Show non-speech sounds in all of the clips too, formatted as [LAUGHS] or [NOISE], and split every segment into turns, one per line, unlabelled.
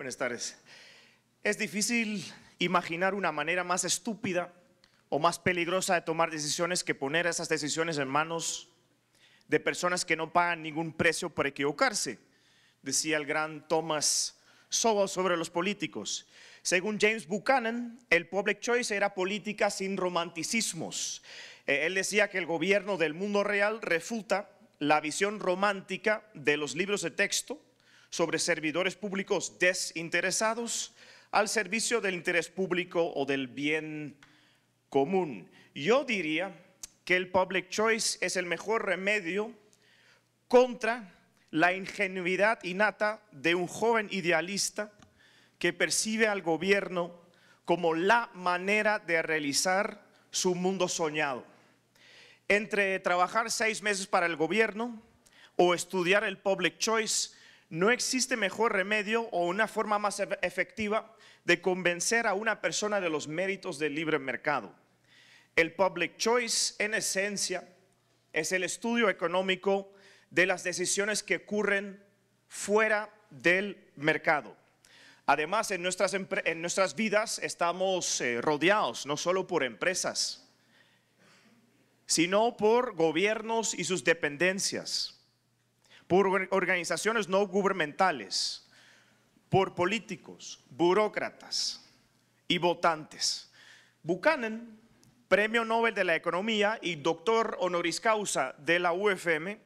Buenas tardes. Es difícil imaginar una manera más estúpida o más peligrosa de tomar decisiones que poner esas decisiones en manos de personas que no pagan ningún precio por equivocarse, decía el gran Thomas Sowell sobre los políticos. Según James Buchanan, el public choice era política sin romanticismos. Eh, él decía que el gobierno del mundo real refuta la visión romántica de los libros de texto sobre servidores públicos desinteresados al servicio del interés público o del bien común. Yo diría que el public choice es el mejor remedio contra la ingenuidad innata de un joven idealista que percibe al gobierno como la manera de realizar su mundo soñado. Entre trabajar seis meses para el gobierno o estudiar el public choice, no existe mejor remedio o una forma más efectiva de convencer a una persona de los méritos del libre mercado. El public choice, en esencia, es el estudio económico de las decisiones que ocurren fuera del mercado. Además, en nuestras, vidas estamos eh, rodeados no solo por empresas, sino por gobiernos y sus dependencias por organizaciones no gubernamentales, por políticos, burócratas y votantes. Buchanan, Premio Nobel de la Economía y doctor honoris causa de la UFM,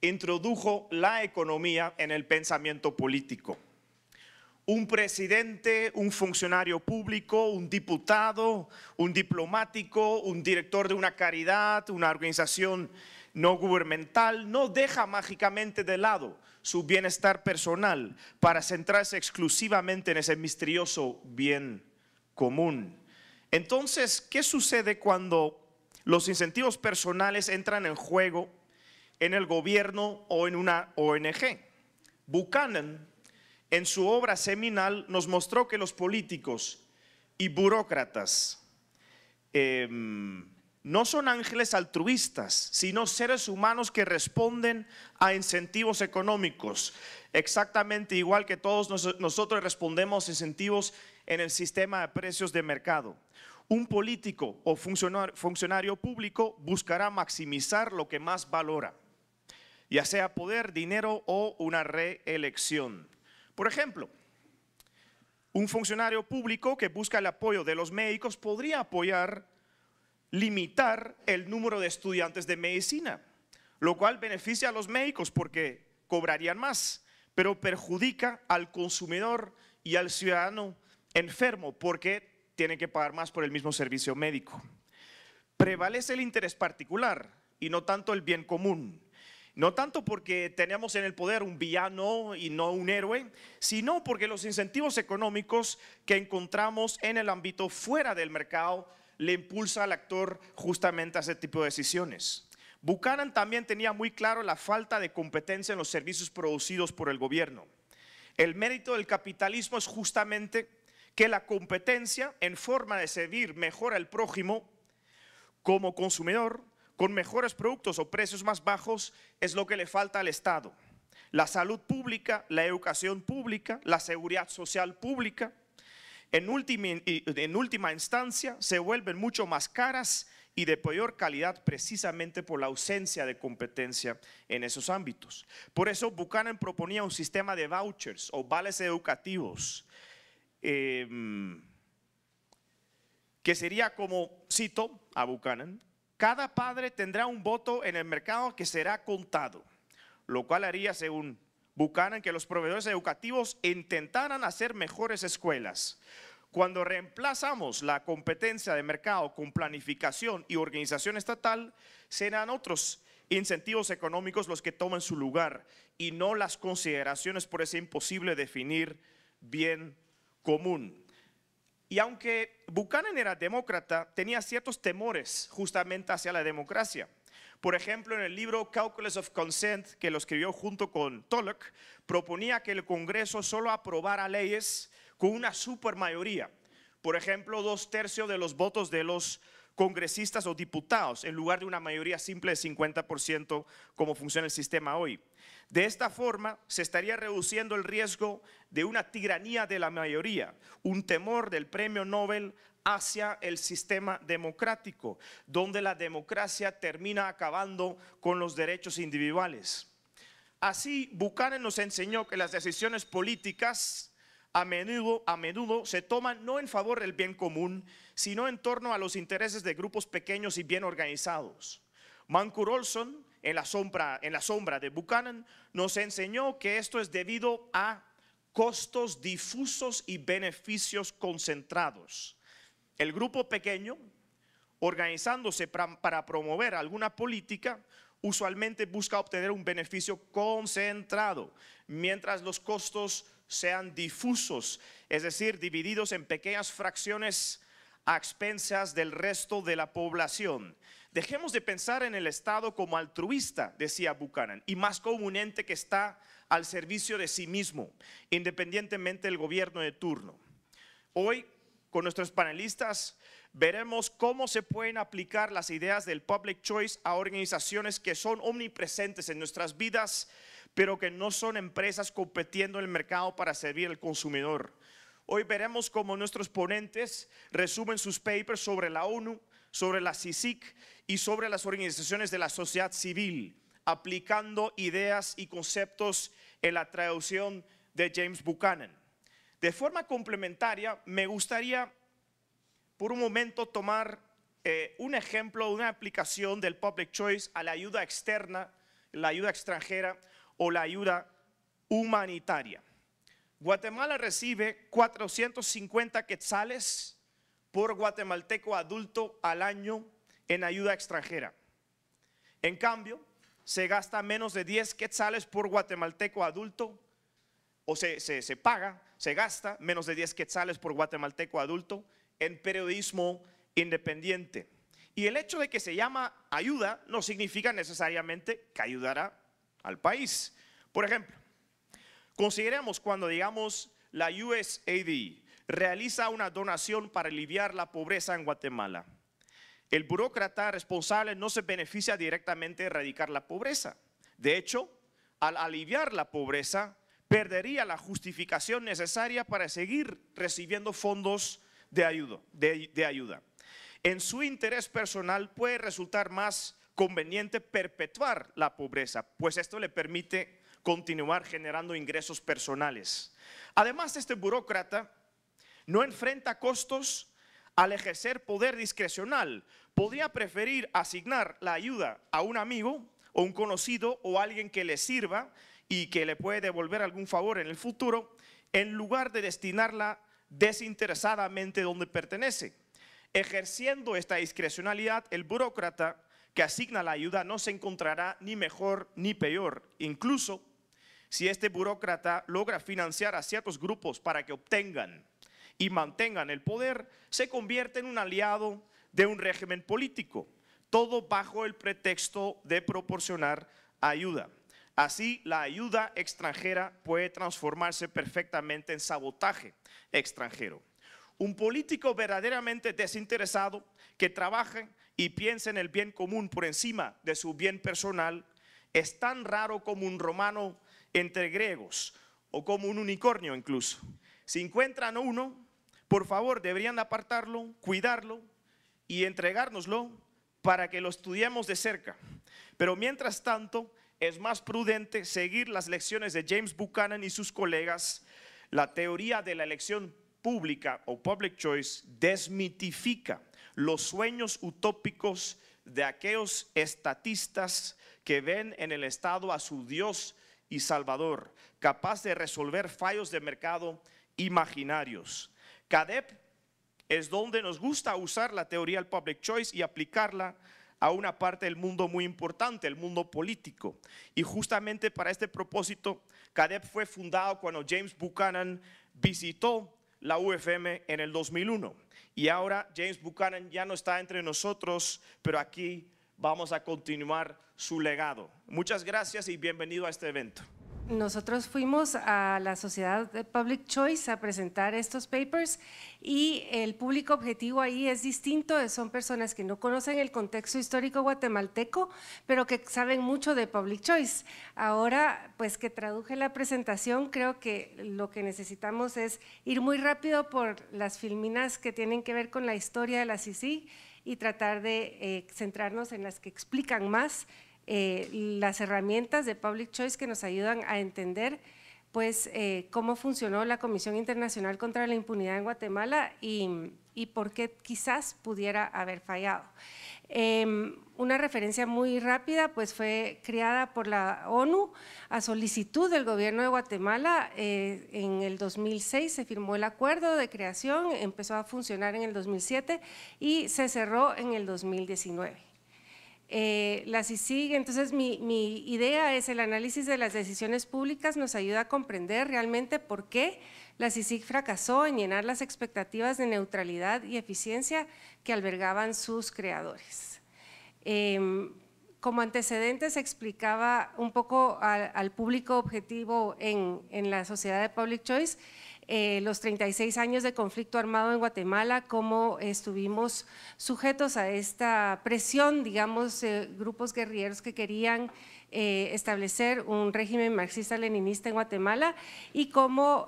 introdujo la economía en el pensamiento político. Un presidente, un funcionario público, un diputado, un diplomático, un director de una caridad, una organización no gubernamental no deja mágicamente de lado su bienestar personal para centrarse exclusivamente en ese misterioso bien común. Entonces, ¿qué sucede cuando los incentivos personales entran en juego en el gobierno o en una ONG? Buchanan, en su obra seminal, nos mostró que los políticos y burócratas em, no son ángeles altruistas, sino seres humanos que responden a incentivos económicos, exactamente igual que todos nosotros respondemos a incentivos en el sistema de precios de mercado. Un político o funcionario público buscará maximizar lo que más valora, ya sea poder, dinero o una reelección. Por ejemplo, un funcionario público que busca el apoyo de los médicos podría apoyar limitar el número de estudiantes de medicina, lo cual beneficia a los médicos porque cobrarían más, pero perjudica al consumidor y al ciudadano enfermo porque tiene que pagar más por el mismo servicio médico. Prevalece el interés particular y no tanto el bien común. No tanto porque tenemos en el poder un villano y no un héroe, sino porque los incentivos económicos que encontramos en el ámbito fuera del mercado le impulsa al actor justamente a ese tipo de decisiones. Buchanan también tenía muy claro la falta de competencia en los servicios producidos por el gobierno. El mérito del capitalismo es justamente que la competencia en forma de servir mejor al prójimo como consumidor con mejores productos o precios más bajos es lo que le falta al Estado. La salud pública, la educación pública, la seguridad social pública, en última, instancia, se vuelven mucho más caras y de peor calidad precisamente por la ausencia de competencia en esos ámbitos. Por eso Buchanan proponía un sistema de vouchers o vales educativos, em, que sería como, cito a Buchanan, cada padre tendrá un voto en el mercado que será contado, lo cual haría, según Buchanan, que los proveedores educativos intentaran hacer mejores escuelas cuando reemplazamos la competencia de mercado con planificación y organización estatal, serán otros incentivos económicos los que tomen su lugar y no las consideraciones por ese imposible definir bien común. Y aunque Buchanan era demócrata, tenía ciertos temores justamente hacia la democracia. Por ejemplo, en el libro Calculus of Consent, que lo escribió junto con Tullock, proponía que el Congreso solo aprobara leyes con una super mayoría. Por ejemplo, dos tercios de los votos de los congresistas o diputados, en lugar de una mayoría simple de 50% como funciona el sistema hoy. De esta forma, se estaría reduciendo el riesgo de una tiranía de la mayoría, un temor del premio Nobel hacia el sistema democrático, donde la democracia termina acabando con los derechos individuales. Así, Buchanan nos enseñó que las decisiones políticas a menudo, a menudo se toman no en favor del bien común, sino en torno a los intereses de grupos pequeños y bien organizados. Mancur Olson, en la, sombra, de Buchanan, nos enseñó que esto es debido a costos difusos y beneficios concentrados. El grupo pequeño, organizándose para promover alguna política, usualmente busca obtener un beneficio concentrado, mientras los costos sean difusos, es decir, divididos en pequeñas fracciones a expensas del resto de la población. Dejemos de pensar en el Estado como altruista, decía Buchanan, y más como un ente que está al servicio de sí mismo, independientemente del gobierno de turno. Hoy, con nuestros panelistas, veremos cómo se pueden aplicar las ideas del public choice a organizaciones que son omnipresentes en nuestras vidas pero que no son empresas compitiendo en el mercado para servir al consumidor. Hoy veremos cómo nuestros ponentes resumen sus papers sobre la ONU, sobre la CICIC y sobre las organizaciones de la sociedad civil, aplicando ideas y conceptos en la traducción de James Buchanan. De forma complementaria, me gustaría por un momento tomar eh, un ejemplo de una aplicación del public choice a la ayuda externa, la ayuda extranjera, o la ayuda humanitaria. Guatemala recibe 450 quetzales por guatemalteco adulto al año en ayuda extranjera. En cambio, se gasta menos de 10 quetzales por guatemalteco adulto, o se, paga, se gasta menos de 10 quetzales por guatemalteco adulto en periodismo independiente. Y el hecho de que se llama ayuda no significa necesariamente que ayudará al país. Por ejemplo, consideremos cuando digamos la USAID realiza una donación para aliviar la pobreza en Guatemala. El burócrata responsable no se beneficia directamente de erradicar la pobreza. De hecho, al aliviar la pobreza, perdería la justificación necesaria para seguir recibiendo fondos de ayuda. de ayuda. En su interés personal puede resultar más conveniente perpetuar la pobreza, pues esto le permite continuar generando ingresos personales. Además, este burócrata no enfrenta costos al ejercer poder discrecional. Podría preferir asignar la ayuda a un amigo o un conocido o alguien que le sirva y que le puede devolver algún favor en el futuro, en lugar de destinarla desinteresadamente donde pertenece. Ejerciendo esta discrecionalidad, el burócrata que asigna la ayuda no se encontrará ni mejor ni peor. Incluso si este burócrata logra financiar a ciertos grupos para que obtengan y mantengan el poder, se convierte en un aliado de un régimen político, todo bajo el pretexto de proporcionar ayuda. Así, la ayuda extranjera puede transformarse perfectamente en sabotaje extranjero un político verdaderamente desinteresado que trabaje y piense en el bien común por encima de su bien personal es tan raro como un romano entre griegos o como un unicornio incluso. Si encuentran uno, por favor deberían apartarlo, cuidarlo y entregárnoslo para que lo estudiemos de cerca. Pero mientras tanto, es más prudente seguir las lecciones de James Buchanan y sus colegas, la teoría de la elección pública o public choice desmitifica los sueños utópicos de aquellos estatistas que ven en el Estado a su Dios y Salvador, capaz de resolver fallos de mercado imaginarios. CADEP es donde nos gusta usar la teoría del public choice y aplicarla a una parte del mundo muy importante, el mundo político. Y justamente para este propósito, CADEP fue fundado cuando James Buchanan visitó la UFM en el 2001. Y ahora James Buchanan ya no está entre nosotros, pero aquí vamos a continuar su legado. Muchas gracias y bienvenido a este
evento nosotros fuimos a la Sociedad de Public Choice a presentar estos papers y el público objetivo ahí es distinto, son personas que no conocen el contexto histórico guatemalteco, pero que saben mucho de Public Choice. Ahora, pues que traduje la presentación, creo que lo que necesitamos es ir muy rápido por las filminas que tienen que ver con la historia de la CICI y tratar de eh, centrarnos en las que explican más eh, las herramientas de Public Choice que nos ayudan a entender pues eh, cómo funcionó la Comisión Internacional contra la Impunidad en Guatemala y, por qué quizás pudiera haber fallado. Em, una referencia muy rápida, pues fue creada por la ONU a solicitud del gobierno de Guatemala. Eh, en el 2006 se firmó el acuerdo de creación, empezó a funcionar en el 2007 y se cerró en el 2019. Eh, la CICIG. Entonces, mi, idea es el análisis de las decisiones públicas nos ayuda a comprender realmente por qué la CICIG fracasó en llenar las expectativas de neutralidad y eficiencia que albergaban sus creadores. Em, como antecedentes explicaba un poco al, público objetivo en la sociedad de Public Choice eh, los 36 años de conflicto armado en Guatemala, cómo estuvimos sujetos a esta presión, digamos, eh, grupos guerrilleros que querían eh, establecer un régimen marxista-leninista en Guatemala y cómo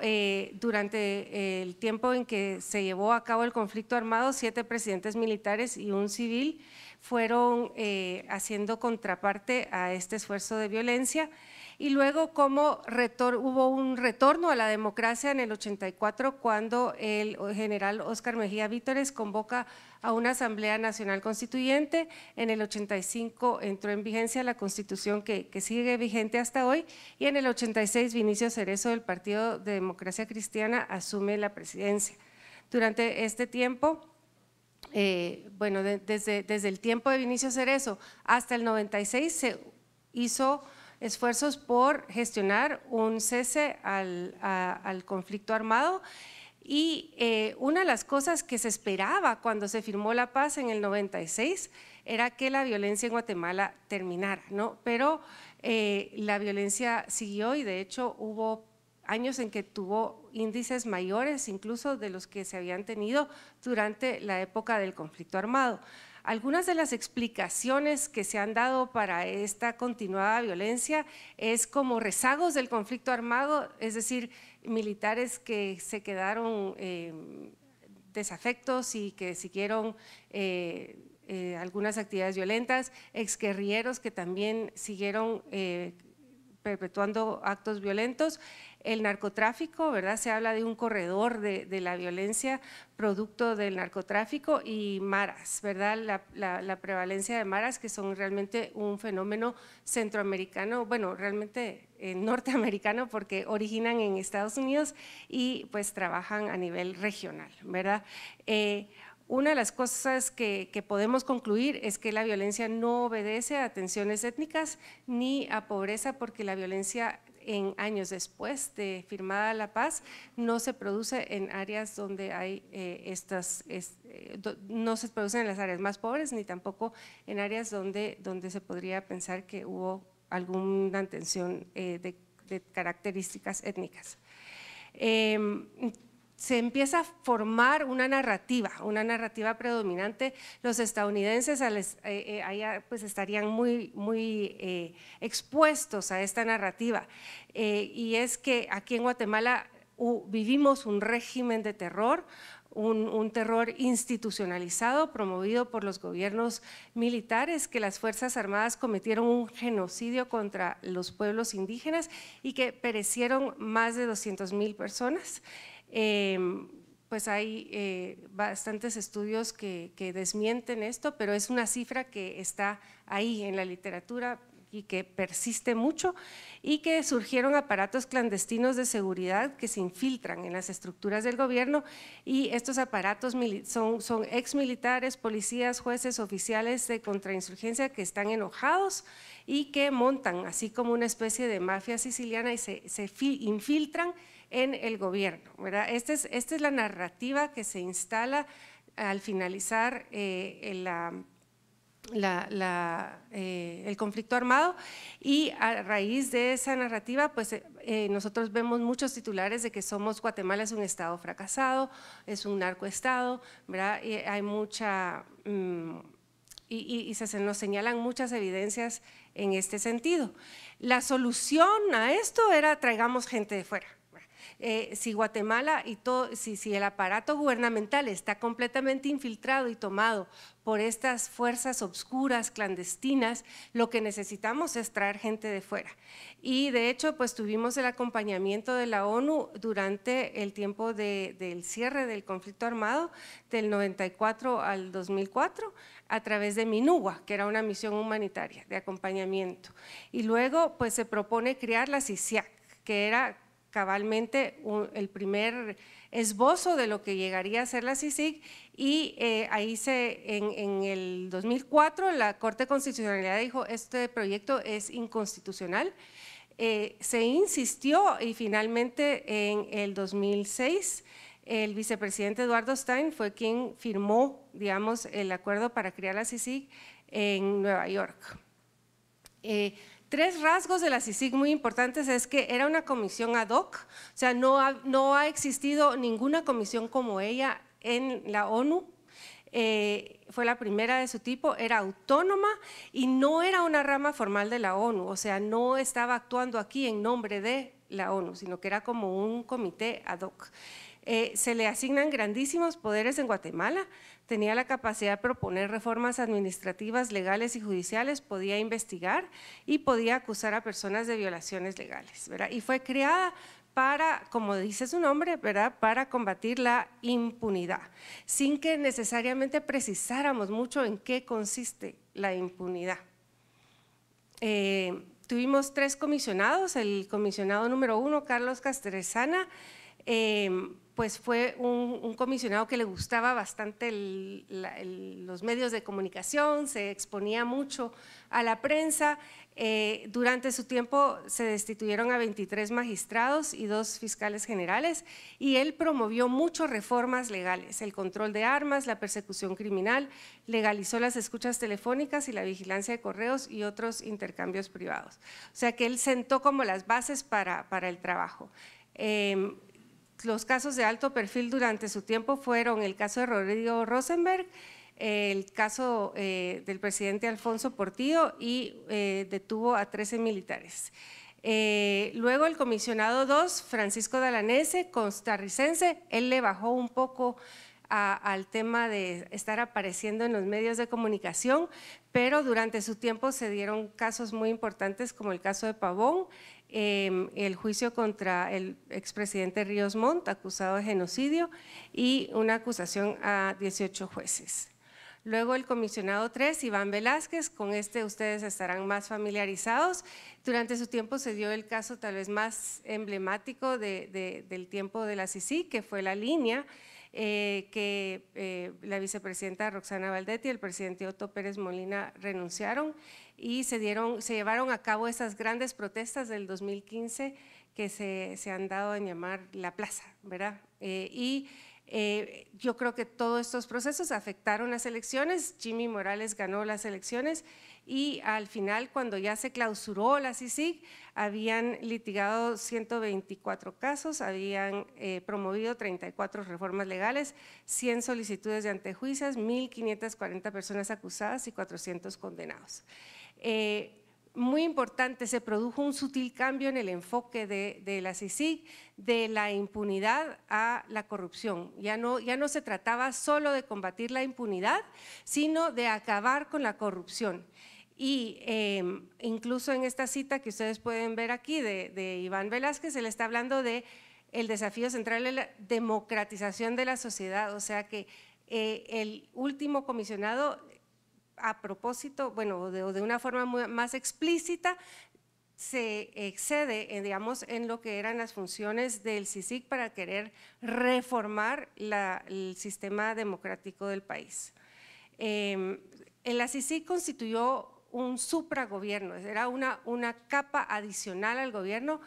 durante el tiempo en que se llevó a cabo el conflicto armado, siete presidentes militares y un civil fueron haciendo contraparte a este esfuerzo de violencia y luego cómo hubo un retorno a la democracia en el 84 cuando el general Óscar Mejía Vítores convoca a una Asamblea Nacional Constituyente. En el 85 entró en vigencia la Constitución que, sigue vigente hasta hoy y en el 86 Vinicio Cerezo del Partido de Democracia Cristiana asume la presidencia. Durante este tiempo… Eh, bueno, desde, desde el tiempo de Vinicio Cerezo hasta el 96 se hizo esfuerzos por gestionar un cese al, conflicto armado. Y eh, una de las cosas que se esperaba cuando se firmó la paz en el 96 era que la violencia en Guatemala terminara, ¿no? Pero eh, la violencia siguió y de hecho hubo años en que tuvo índices mayores incluso de los que se habían tenido durante la época del conflicto armado. Algunas de las explicaciones que se han dado para esta continuada violencia es como rezagos del conflicto armado, es decir, militares que se quedaron em, desafectos y que siguieron eh, eh, algunas actividades violentas, exquerrieros que también siguieron eh, perpetuando actos violentos el narcotráfico, ¿verdad? Se habla de un corredor de, la violencia producto del narcotráfico y maras, ¿verdad? La, prevalencia de maras que son realmente un fenómeno centroamericano, bueno, realmente eh, [LAUGHS] norteamericano porque originan en Estados Unidos y pues trabajan a nivel regional, ¿verdad? Eh, una de las cosas que, que, podemos concluir es que la violencia no obedece a tensiones étnicas ni a pobreza, porque la violencia en años después de firmada la paz no se produce en áreas donde hay eh, estas, eh, no se produce en las áreas más pobres ni tampoco en áreas donde, donde se podría pensar que hubo alguna tensión eh, de, de, características étnicas. Em, se empieza a formar una narrativa, una narrativa predominante. Los estadounidenses eh, eh, ah, pues estarían muy, muy eh, expuestos a esta narrativa. y es que aquí en Guatemala vivimos un régimen de terror, un, un, terror institucionalizado promovido por los gobiernos militares, que las Fuerzas Armadas cometieron un genocidio contra los pueblos indígenas y que perecieron más de 200 mil personas. Em, pues hay eh, bastantes estudios que, desmienten esto, pero es una cifra que está ahí en la literatura y que persiste mucho, y que surgieron aparatos clandestinos de seguridad que se infiltran en las estructuras del gobierno, y estos aparatos son, ex militares, policías, jueces, oficiales de contrainsurgencia que están enojados y que montan, así como una especie de mafia siciliana, y se infiltran en el gobierno. ¿verdad? Este esta es la narrativa que se instala al finalizar eh, eh, el conflicto armado y a raíz de esa narrativa, pues eh, nosotros vemos muchos titulares de que somos Guatemala es un estado fracasado, es un narcoestado, ¿verdad? Y hay mucha... Mm, y, se nos señalan muchas evidencias en este sentido. La solución a esto era traigamos gente de fuera. Eh, si Guatemala y todo, si, si el aparato gubernamental está completamente infiltrado y tomado por estas fuerzas obscuras, clandestinas, lo que necesitamos es traer gente de fuera. Y de hecho, pues tuvimos el acompañamiento de la ONU durante el tiempo del cierre del conflicto armado del 94 al 2004 a través de MINUGUA que era una misión humanitaria de acompañamiento. Y luego, pues se propone crear la CICIAC, que era cabalmente el primer esbozo de lo que llegaría a ser la CICIG y eh, ahí se, en, el 2004 la Corte Constitucionalidad dijo este proyecto es inconstitucional. Eh, se insistió y finalmente en el 2006 el vicepresidente Eduardo Stein fue quien firmó, digamos, el acuerdo para crear la CICIG en Nueva York. Eh, Tres rasgos de la CICIG muy importantes es que era una comisión ad hoc, o sea, no ha, no ha existido ninguna comisión como ella en la ONU, eh, fue la primera de su tipo, era autónoma y no era una rama formal de la ONU, o sea, no estaba actuando aquí en nombre de la ONU, sino que era como un comité ad hoc. Eh, se le asignan grandísimos poderes en Guatemala, tenía la capacidad de proponer reformas administrativas, legales y judiciales, podía investigar y podía acusar a personas de violaciones legales. Y fue creada para, como dice su nombre, ¿verdad? Para combatir la impunidad, sin que necesariamente precisáramos mucho en qué consiste la impunidad. Eh, tuvimos tres comisionados, el comisionado número uno, Carlos Castrezana, eh, pues fue un, comisionado que le gustaba bastante los medios de comunicación, se exponía mucho a la prensa. Eh, durante su tiempo se destituyeron a 23 magistrados y dos fiscales generales y él promovió muchas reformas legales, el control de armas, la persecución criminal, legalizó las escuchas telefónicas y la vigilancia de correos y otros intercambios privados. O sea que él sentó como las bases para, el trabajo. Em, los casos de alto perfil durante su tiempo fueron el caso de Rodrigo Rosenberg, el caso eh, del presidente Alfonso Portillo y eh, detuvo a 13 militares. Eh, luego el comisionado 2, Francisco Dalanese, costarricense, él le bajó un poco al tema de estar apareciendo en los medios de comunicación, pero durante su tiempo se dieron casos muy importantes como el caso de Pavón, Em, el juicio contra el expresidente Ríos Montt, acusado de genocidio, y una acusación a 18 jueces. Luego el comisionado 3, Iván Velázquez, con este ustedes estarán más familiarizados. Durante su tiempo se dio el caso tal vez más emblemático del tiempo de la CICI, que fue la línea eh, que eh, la vicepresidenta Roxana Valdetti y el presidente Otto Pérez Molina renunciaron y se, dieron, se llevaron a cabo esas grandes protestas del 2015 que se, han dado en llamar la plaza, ¿verdad? Eh, y eh, yo creo que todos estos procesos afectaron las elecciones, Jimmy Morales ganó las elecciones y al final cuando ya se clausuró la CICIG, habían litigado 124 casos, habían eh, promovido 34 reformas legales, 100 solicitudes de antejuicias, 1.540 personas acusadas y 400 condenados. Eh, muy importante, se produjo un sutil cambio en el enfoque de, la CICIG, de la impunidad a la corrupción. Ya no, ya no se trataba solo de combatir la impunidad, sino de acabar con la corrupción. Y em, incluso en esta cita que ustedes pueden ver aquí de, Iván Velázquez, se le está hablando de el desafío central de la democratización de la sociedad, o sea que eh, el último comisionado a propósito, bueno, de, una forma más explícita, se excede, eh, digamos, en lo que eran las funciones del CICIC para querer reformar el sistema democrático del país. Em, el CICIC constituyó un supragobierno, era una, capa adicional al gobierno.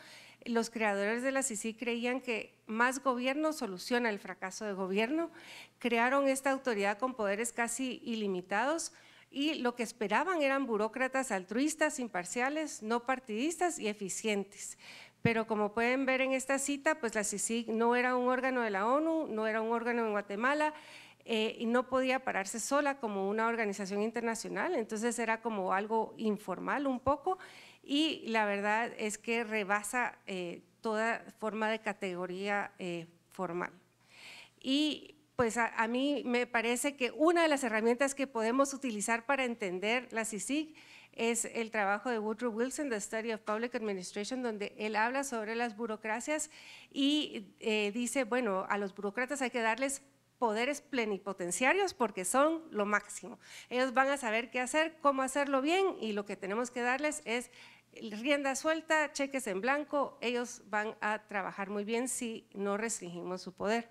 Los creadores del la CICIC creían que más gobierno soluciona el fracaso de gobierno, crearon esta autoridad con poderes casi ilimitados, y lo que esperaban eran burócratas altruistas, imparciales, no partidistas y eficientes. Pero como pueden ver en esta cita, pues la CICIG no era un órgano de la ONU, no era un órgano en Guatemala, eh, y no podía pararse sola como una organización internacional, entonces era como algo informal un poco y la verdad es que rebasa eh, toda forma de categoría eh, formal. Y pues a, mí me parece que una de las herramientas que podemos utilizar para entender la CICIG es el trabajo de Woodrow Wilson, The Study of Public Administration, donde él habla sobre las burocracias y eh, dice, bueno, a los burócratas hay que darles poderes plenipotenciarios porque son lo máximo. Ellos van a saber qué hacer, cómo hacerlo bien y lo que tenemos que darles es rienda suelta, cheques en blanco, ellos van a trabajar muy bien si no restringimos su poder.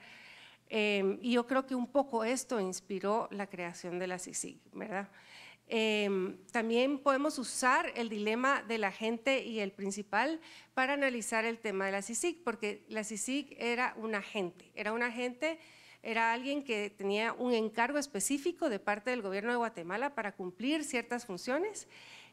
Em, y yo creo que un poco esto inspiró la creación de la CICIG, ¿verdad? Em, también podemos usar el dilema de la gente y el principal para analizar el tema de la CICIG, porque la CICIG era un agente, era un agente, era alguien que tenía un encargo específico de parte del gobierno de Guatemala para cumplir ciertas funciones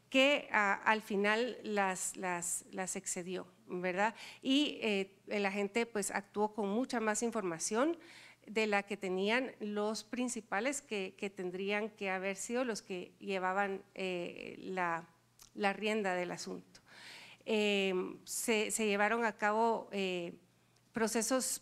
que ah, al final las, las, excedió, ¿verdad? Y eh, la gente pues actuó con mucha más información de la que tenían los principales que, tendrían que haber sido los que llevaban eh, la, rienda del asunto. Em, se, llevaron a cabo eh, procesos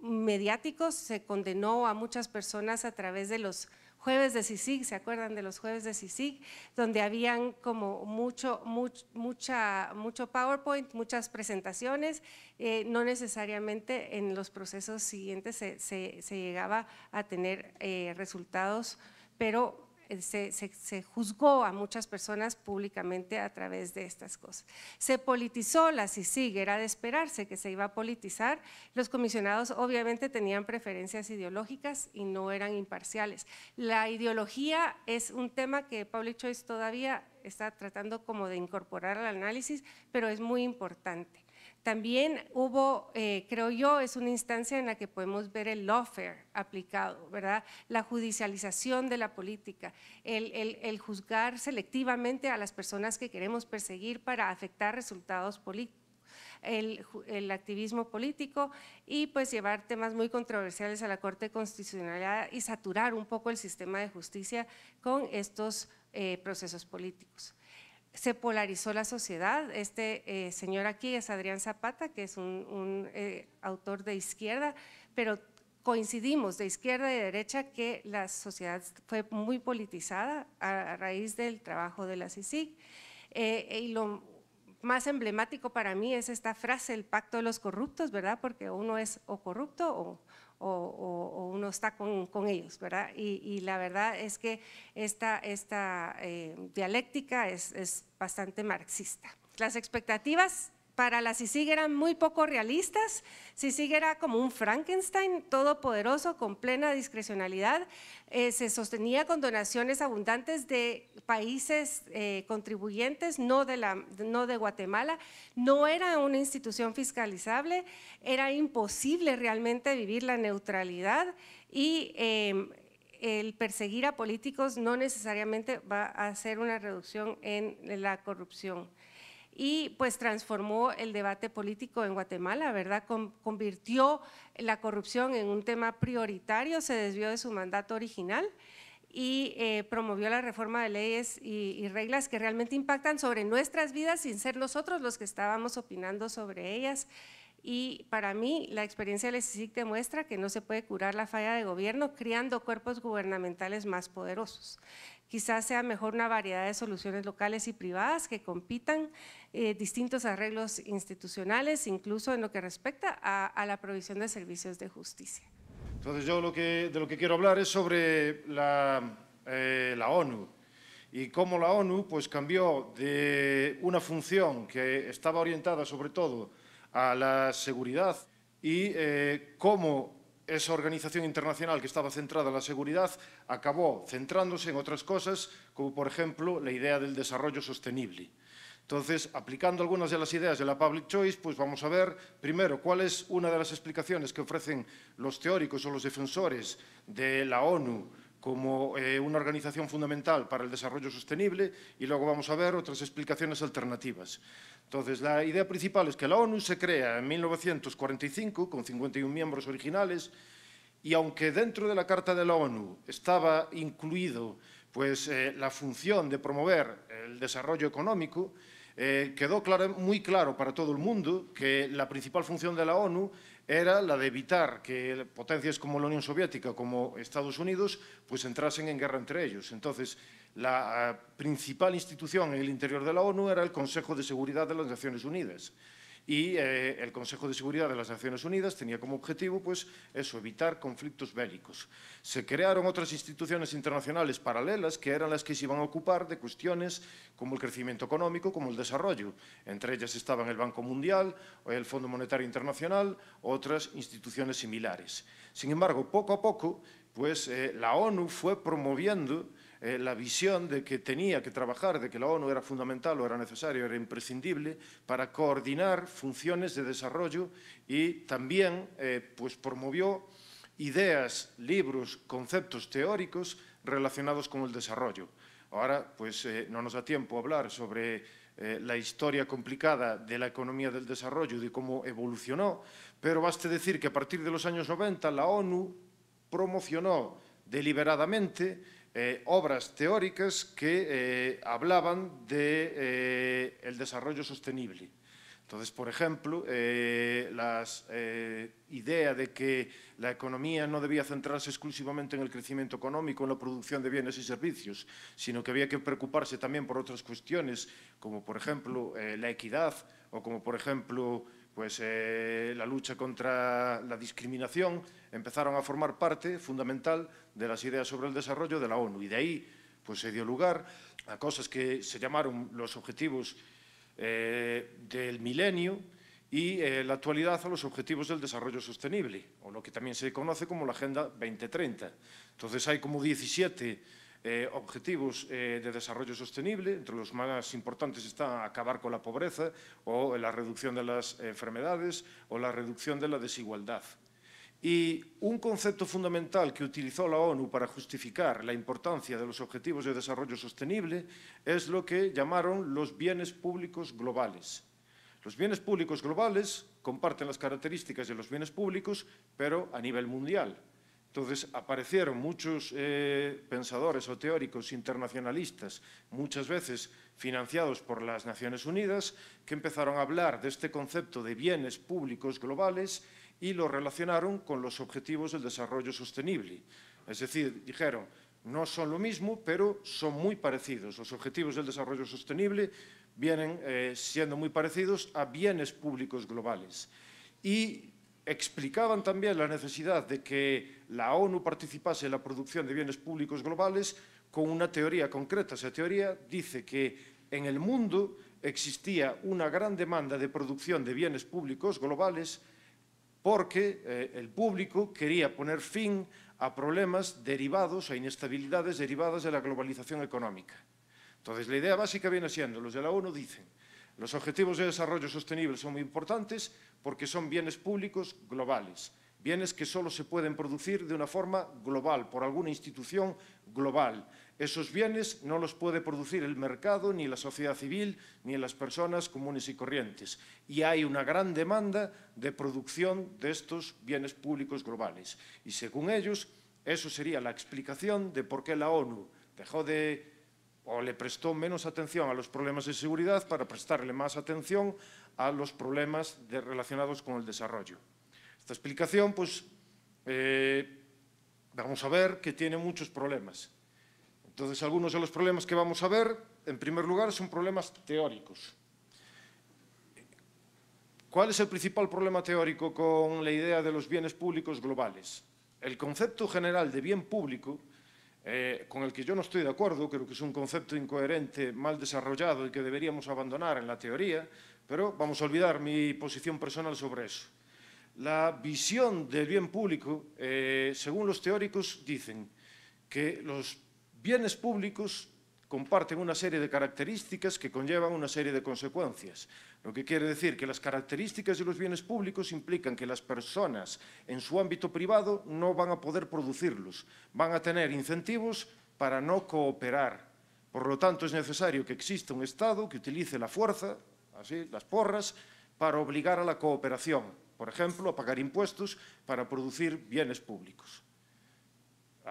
mediáticos, se condenó a muchas personas a través de los jueves de CICIG, ¿se acuerdan de los jueves de CICIG? Donde habían como mucho, mucha, mucho PowerPoint, muchas presentaciones, eh, no necesariamente en los procesos siguientes se, llegaba a tener eh, resultados, pero eh, se, juzgó a muchas personas públicamente a través de estas cosas. Se politizó la CICIG, era de esperarse que se iba a politizar. Los comisionados obviamente tenían preferencias ideológicas y no eran imparciales. La ideología es un tema que Pablo Choice todavía está tratando como de incorporar al análisis, pero es muy importante. También hubo, eh, creo yo, es una instancia en la que podemos ver el lawfare aplicado, La judicialización de la política, el, juzgar selectivamente a las personas que queremos perseguir para afectar resultados políticos. El, activismo político y pues llevar temas muy controversiales a la Corte Constitucional y saturar un poco el sistema de justicia con estos eh, procesos políticos se polarizó la sociedad. Este eh, señor aquí es Adrián Zapata, que es un, eh, autor de izquierda, pero coincidimos de izquierda y de derecha que la sociedad fue muy politizada a, raíz del trabajo de la CICIC. Eh, y más emblemático para mí es esta frase, el pacto de los corruptos, ¿verdad? Porque uno es o corrupto o, uno está con, ellos, ¿verdad? Y, la verdad es que esta, esta eh, dialéctica es, es bastante marxista. Las expectativas para la CICIG eran muy poco realistas. CICIG era como un Frankenstein todopoderoso con plena discrecionalidad. Eh, se sostenía con donaciones abundantes de países eh, contribuyentes, no de, Guatemala. No era una institución fiscalizable. Era imposible realmente vivir la neutralidad y em, el perseguir a políticos no necesariamente va a hacer una reducción en la corrupción y pues transformó el debate político en Guatemala, ¿verdad? Convirtió la corrupción en un tema prioritario, se desvió de su mandato original y eh, promovió la reforma de leyes y, reglas que realmente impactan sobre nuestras vidas sin ser nosotros los que estábamos opinando sobre ellas. Y para mí, la experiencia del CICIC demuestra que no se puede curar la falla de gobierno creando cuerpos gubernamentales más poderosos. Quizás sea mejor una variedad de soluciones locales y privadas que compitan eh, distintos arreglos institucionales, incluso en lo que respecta a, la provisión de servicios de justicia.
Entonces yo de lo que quiero hablar es sobre la, eh, la ONU y cómo la ONU pues, cambió de una función que estaba orientada sobre todo a la seguridad y eh, cómo esa organización internacional que estaba centrada en la seguridad acabó centrándose en otras cosas, como por ejemplo la idea del desarrollo sostenible. Entonces, aplicando algunas de las ideas de la public choice, pues vamos a ver primero cuál es una de las explicaciones que ofrecen los teóricos o los defensores de la ONU como eh, una organización fundamental para el desarrollo sostenible y luego vamos a ver otras explicaciones alternativas. Entonces, la idea principal es que la ONU se crea en 1945 con 51 miembros originales y aunque dentro de la Carta de la ONU estaba incluido pues, eh, la función de promover el desarrollo económico, eh, quedó muy claro para todo el mundo que la principal función de la ONU era la de evitar que potencias como la Unión Soviética, como Estados Unidos, pues entrasen en guerra entre ellos. Entonces, la eh, principal institución en el interior de la ONU era el Consejo de Seguridad de las Naciones Unidas. Y eh, el Consejo de Seguridad de las Naciones Unidas tenía como objetivo, pues, evitar conflictos bélicos. Se crearon otras instituciones internacionales paralelas que eran las que se iban a ocupar de cuestiones como el crecimiento económico, como el desarrollo. Entre ellas estaban el Banco Mundial, el Fondo Monetario Internacional, otras instituciones similares. Sin embargo, poco a poco, pues, eh, la ONU fue promoviendo eh, la visión de que tenía que trabajar, de que la ONU era fundamental o era necesario, era imprescindible para coordinar funciones de desarrollo y también eh, pues promovió ideas, libros, conceptos teóricos relacionados con el desarrollo. Ahora pues eh, no nos da tiempo a hablar sobre la historia complicada de la economía del desarrollo y de cómo evolucionó, pero baste decir que a partir de los años 90 la ONU promocionó deliberadamente eh, obras teóricas que eh, hablaban de eh, desarrollo sostenible. Entonces, por ejemplo, la idea de que la economía no debía centrarse exclusivamente en el crecimiento económico, en la producción de bienes y servicios, sino que había que preocuparse también por otras cuestiones, como por ejemplo la equidad o como por ejemplo pues, eh, la lucha contra la discriminación, empezaron a formar parte fundamental de las ideas sobre el desarrollo de la ONU. Y de ahí pues, se dio lugar a cosas que se llamaron los objetivos eh, del milenio y eh, la actualidad a los objetivos del desarrollo sostenible, o lo que también se conoce como la Agenda 2030. Entonces hay como 17 eh, objetivos eh, de desarrollo sostenible, entre los más importantes está acabar con la pobreza o la reducción de las enfermedades o la reducción de la desigualdad. Y un concepto fundamental que utilizó la ONU para justificar la importancia de los objetivos de desarrollo sostenible es lo que llamaron los bienes públicos globales. Los bienes públicos globales comparten las características de los bienes públicos, pero a nivel mundial, entonces, aparecieron muchos eh, pensadores o teóricos internacionalistas, muchas veces financiados por las Naciones Unidas, que empezaron a hablar de este concepto de bienes públicos globales y lo relacionaron con los objetivos del desarrollo sostenible. Es decir, dijeron, no son lo mismo, pero son muy parecidos. Los objetivos del desarrollo sostenible vienen eh, siendo muy parecidos a bienes públicos globales. Y explicaban también la necesidad de que la ONU participase en la producción de bienes públicos globales con una teoría concreta. Esa teoría dice que en el mundo existía una gran demanda de producción de bienes públicos globales porque eh, el público quería poner fin a problemas derivados, a inestabilidades derivadas de la globalización económica. Entonces, la idea básica viene siendo, los de la ONU dicen, los objetivos de desarrollo sostenible son muy importantes porque son bienes públicos globales, bienes que solo se pueden producir de una forma global, por alguna institución global. Esos bienes no los puede producir el mercado, ni la sociedad civil, ni las personas comunes y corrientes. Y hay una gran demanda de producción de estos bienes públicos globales. Y según ellos, eso sería la explicación de por qué la ONU dejó de o le prestó menos atención a los problemas de seguridad para prestarle más atención a los problemas relacionados con el desarrollo. Esta explicación, pues, eh, vamos a ver que tiene muchos problemas. Entonces, algunos de los problemas que vamos a ver, en primer lugar, son problemas teóricos. ¿Cuál es el principal problema teórico con la idea de los bienes públicos globales? El concepto general de bien público eh, con el que yo no estoy de acuerdo, creo que es un concepto incoherente, mal desarrollado y que deberíamos abandonar en la teoría, pero vamos a olvidar mi posición personal sobre eso. La visión del bien público, eh, según los teóricos, dicen que los bienes públicos comparten una serie de características que conllevan una serie de consecuencias. Lo que quiere decir que las características de los bienes públicos implican que las personas en su ámbito privado no van a poder producirlos, van a tener incentivos para no cooperar. Por lo tanto, es necesario que exista un Estado que utilice la fuerza, así, las porras, para obligar a la cooperación, por ejemplo, a pagar impuestos para producir bienes públicos.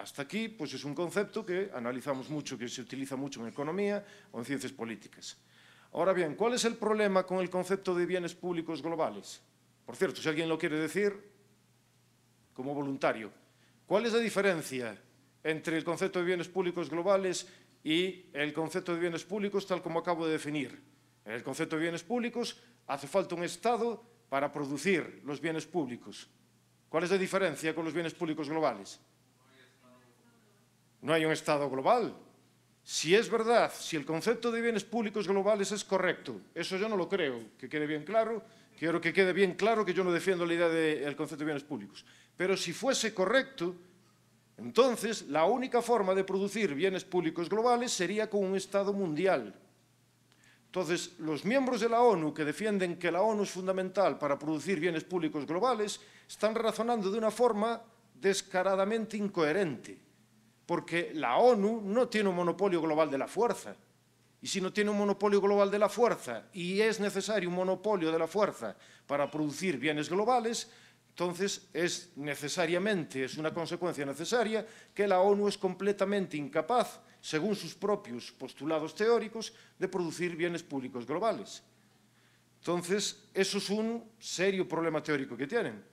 Hasta aquí, pues es un concepto que analizamos mucho, que se utiliza mucho en economía o en ciencias políticas. Ahora bien, ¿cuál es el problema con el concepto de bienes públicos globales? Por cierto, si alguien lo quiere decir, como voluntario, ¿cuál es la diferencia entre el concepto de bienes públicos globales y el concepto de bienes públicos tal como acabo de definir? En el concepto de bienes públicos hace falta un Estado para producir los bienes públicos. ¿Cuál es la diferencia con los bienes públicos globales? no hay un Estado global. Si es verdad, si el concepto de bienes públicos globales es correcto, eso yo no lo creo, que quede bien claro, quiero que quede bien claro que yo no defiendo la idea del concepto de bienes públicos. Pero si fuese correcto, entonces la única forma de producir bienes públicos globales sería con un Estado mundial. Entonces, los miembros de la ONU que defienden que la ONU es fundamental para producir bienes públicos globales están razonando de una forma descaradamente incoherente porque la ONU no tiene un monopolio global de la fuerza. Y si no tiene un monopolio global de la fuerza y es necesario un monopolio de la fuerza para producir bienes globales, entonces es necesariamente, es una consecuencia necesaria que la ONU es completamente incapaz, según sus propios postulados teóricos, de producir bienes públicos globales. Entonces, eso es un serio problema teórico que tienen.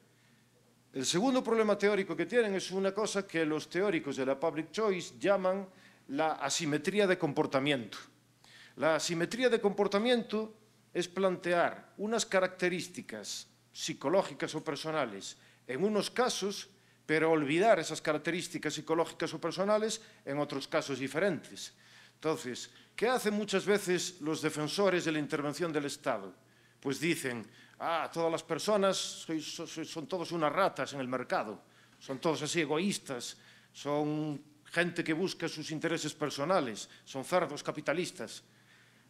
El segundo problema teórico que tienen es una cosa que los teóricos de la public choice llaman la asimetría de comportamiento. La asimetría de comportamiento es plantear unas características psicológicas o personales en unos casos, pero olvidar esas características psicológicas o personales en otros casos diferentes. Entonces, ¿qué hacen muchas veces los defensores de la intervención del Estado? pues dicen, ah, todas las personas son todos unas ratas en el mercado, son todos así egoístas, son gente que busca sus intereses personales, son cerdos capitalistas.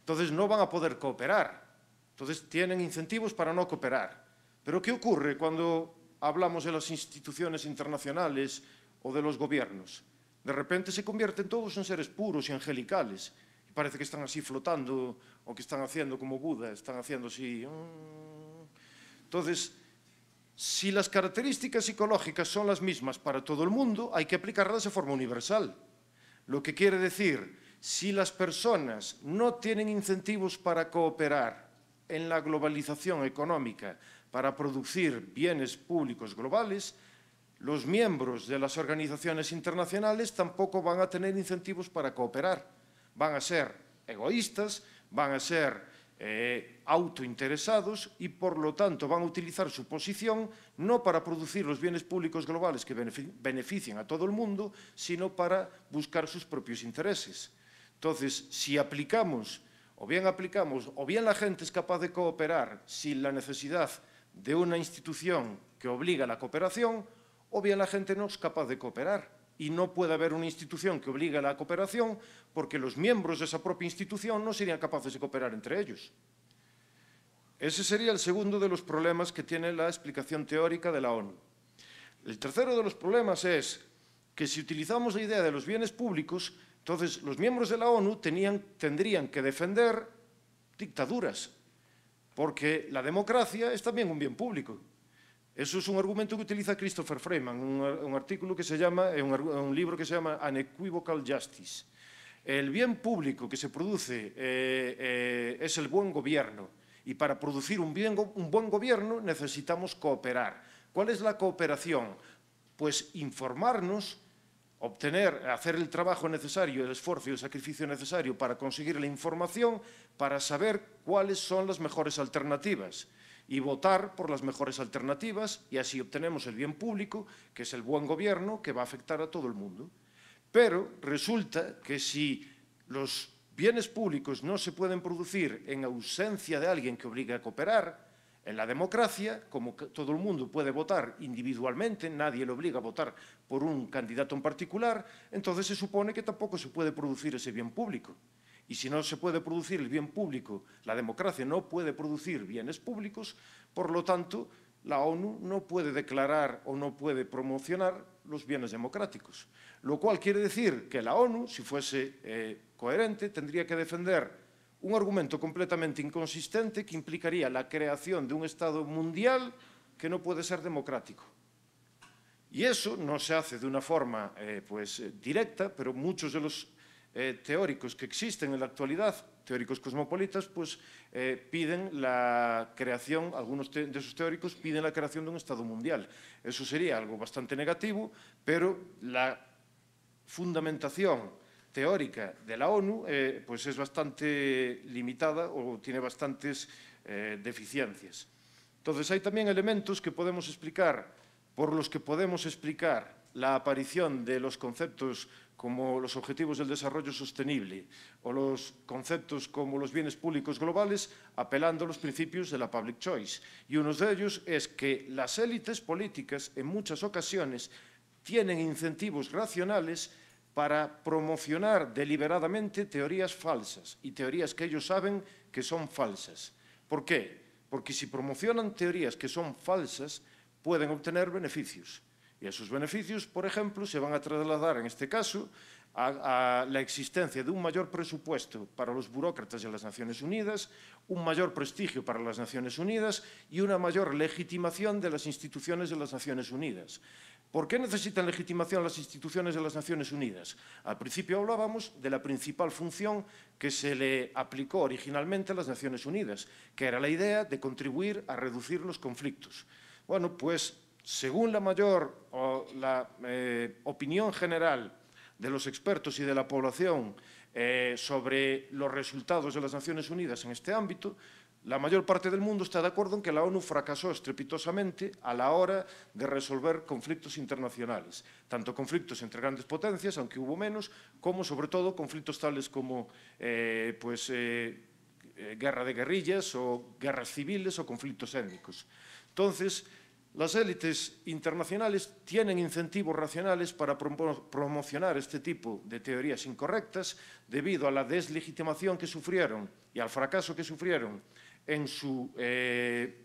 Entonces no van a poder cooperar, entonces tienen incentivos para no cooperar. Pero ¿qué ocurre cuando hablamos de las instituciones internacionales o de los gobiernos? De repente se convierten todos en seres puros y angelicales, parece que están así flotando o que están haciendo como Buda, están haciendo así. Mm. Entonces, si las características psicológicas son las mismas para todo el mundo, hay que aplicarlas de forma universal. Lo que quiere decir, si las personas no tienen incentivos para cooperar en la globalización económica, para producir bienes públicos globales, los miembros de las organizaciones internacionales tampoco van a tener incentivos para cooperar van a ser egoístas, van a ser eh, autointeresados y por lo tanto van a utilizar su posición no para producir los bienes públicos globales que beneficien a todo el mundo, sino para buscar sus propios intereses. Entonces, si aplicamos, o bien aplicamos, o bien la gente es capaz de cooperar sin la necesidad de una institución que obliga a la cooperación, o bien la gente no es capaz de cooperar y no puede haber una institución que obligue a la cooperación porque los miembros de esa propia institución no serían capaces de cooperar entre ellos. Ese sería el segundo de los problemas que tiene la explicación teórica de la ONU. El tercero de los problemas es que si utilizamos la idea de los bienes públicos, entonces los miembros de la ONU tendrían que defender dictaduras, porque la democracia es también un bien público. Eso es un argumento que utiliza Christopher Freeman, un, un artículo que se llama, eh, un, un libro que se llama An Justice. El bien público que se produce eh, eh, es el buen gobierno y para producir un buen gobierno necesitamos cooperar. ¿Cuál es la cooperación? Pues informarnos, obtener, hacer el trabajo necesario, el esfuerzo y el sacrificio necesario para conseguir la información, para saber cuáles son las mejores alternativas y votar por las mejores alternativas y así obtenemos el bien público, que es el buen gobierno que va a afectar a todo el mundo. Pero resulta que si los bienes públicos no se pueden producir en ausencia de alguien que obligue a cooperar, en la democracia, como todo el mundo puede votar individualmente, nadie le obliga a votar por un candidato en particular, entonces se supone que tampoco se puede producir ese bien público. Y si no se puede producir el bien público, la democracia no puede producir bienes públicos, por lo tanto, la ONU no puede declarar o no puede promocionar los bienes democráticos. Lo cual quiere decir que la ONU, si fuese eh, coherente, tendría que defender un argumento completamente inconsistente que implicaría la creación de un Estado mundial que no puede ser democrático. Y eso no se hace de una forma eh, pues, eh, directa, pero muchos de los eh, teóricos que existen en la actualidad, teóricos cosmopolitas, pues eh, piden la creación, algunos de esos teóricos piden la creación de un Estado mundial. Eso sería algo bastante negativo, pero la fundamentación teórica de la ONU eh, pues es bastante limitada o tiene bastantes deficiencias. Entonces hay también elementos que podemos explicar, por los que podemos explicar la aparición de los conceptos como los Objetivos del Desarrollo Sostenible o los conceptos como los bienes públicos globales, apelando a los principios de la public choice. Y uno de ellos es que las élites políticas en muchas ocasiones tienen incentivos racionales para promocionar deliberadamente teorías falsas y teorías que ellos saben que son falsas. ¿Por qué? Porque si promocionan teorías que son falsas, pueden obtener beneficios y esos beneficios, por ejemplo, se van a trasladar, en este caso, a, la existencia de un mayor presupuesto para los burócratas de las Naciones Unidas, un mayor prestigio para las Naciones Unidas y una mayor legitimación de las instituciones de las Naciones Unidas. ¿Por qué necesitan legitimación las instituciones de las Naciones Unidas? Al principio hablábamos de la principal función que se le aplicó originalmente a las Naciones Unidas, que era la idea de contribuir a reducir los conflictos. Bueno, pues según la mayor eh, opinión general de los expertos y de la población eh, sobre los resultados de las Naciones Unidas en este ámbito, la mayor parte del mundo está de acuerdo en que la ONU fracasó estrepitosamente a la hora de resolver conflictos internacionales, tanto conflictos entre grandes potencias, aunque hubo menos, como sobre todo conflictos tales como eh, pues, guerra de guerrillas o guerras civiles o conflictos étnicos. Entonces, las élites internacionales tienen incentivos racionales para promocionar este tipo de teorías incorrectas debido a la deslegitimación que sufrieron y al fracaso que sufrieron en su eh,